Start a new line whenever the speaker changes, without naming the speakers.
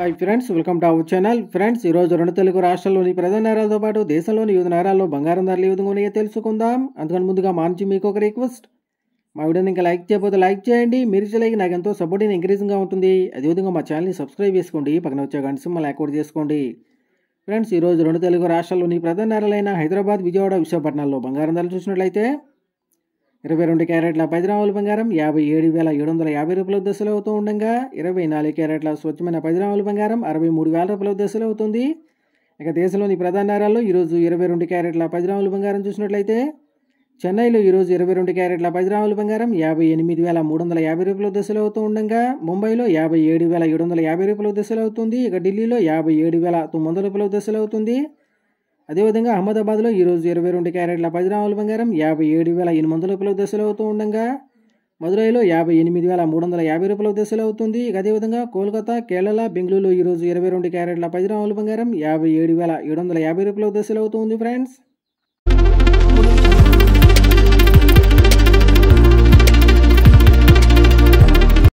hi friends welcome to our channel friends ఈరోజు రెండు తెలుగు రాష్ట్రాల్లోని ప్రధాన నగరాలతో పాటు దేశంలోని వివిధ నగరాల్లో బంగారం ధరలు ఏ విధంగా తెలుసుకుందాం అందుకని ముందుగా మా నుంచి మీకు ఒక రిక్వెస్ట్ మా వీడియోని ఇంకా లైక్ చేయకపోతే లైక్ చేయండి మీరు చేయలేక నాకు ఎంతో సపోర్టింగ్ ఎంకరేజింగ్గా ఉంటుంది అదేవిధంగా మా ఛానల్ని సబ్స్క్రైబ్ చేసుకోండి పక్కన వచ్చే గంట సింహలు యాక్టివేట్ చేసుకోండి ఫ్రెండ్స్ ఈరోజు రెండు తెలుగు రాష్ట్రాల్లోని ప్రధాన నగరాలైన హైదరాబాద్ విజయవాడ విశాఖపట్నంలో బంగారం ధరలు చూసినట్లయితే ఇరవై రెండు క్యారెట్ల పదిరాముల బంగారం యాభై ఏడు వేల ఏడు వందల యాభై రూపాయల దశలో అవుతూ ఉండగా ఇరవై నాలుగు క్యారెట్ల స్వచ్ఛమైన పదిరాముల బంగారం అరవై మూడు వేల రూపాయల దశలో అవుతుంది ఇక దేశంలోని ప్రధాన నగరాల్లో ఈరోజు ఇరవై రెండు క్యారెట్ల పదిరాముల బంగారం చూసినట్లయితే చెన్నైలో ఈరోజు ఇరవై రెండు క్యారెట్ల పదిరాముల బంగారం యాభై ఎనిమిది వేల మూడు వందల యాభై రూపాయల దశలో అవుతూ ఉండగా ముంబైలో యాభై ఏడు వేల ఏడు వందల యాభై రూపాయల దశలో అవుతుంది ఇక ఢిల్లీలో యాభై ఏడు వేల తొమ్మిది వందల రూపాయల దశలో అవుతుంది అదేవిధంగా అహ్మదాబాద్లో ఈరోజు ఇరవై రెండు క్యారెట్ల పది బంగారం యాభై ఏడు వేల ఎనిమిది వందల రూపాయల దశలో అవుతూ ఉండగా మదురైలో యాభై ఎనిమిది వేల మూడు వందల యాభై రూపాయల దశలో అవుతుంది ఇక అదేవిధంగా కోల్కతా కేరళ బెంగళూరులో ఈరోజు ఇరవై రెండు క్యారెట్ల పది బంగారం యాభై ఏడు వేల ఏడు వందల యాభై రూపాయల దశలో అవుతుంది ఫ్రెండ్స్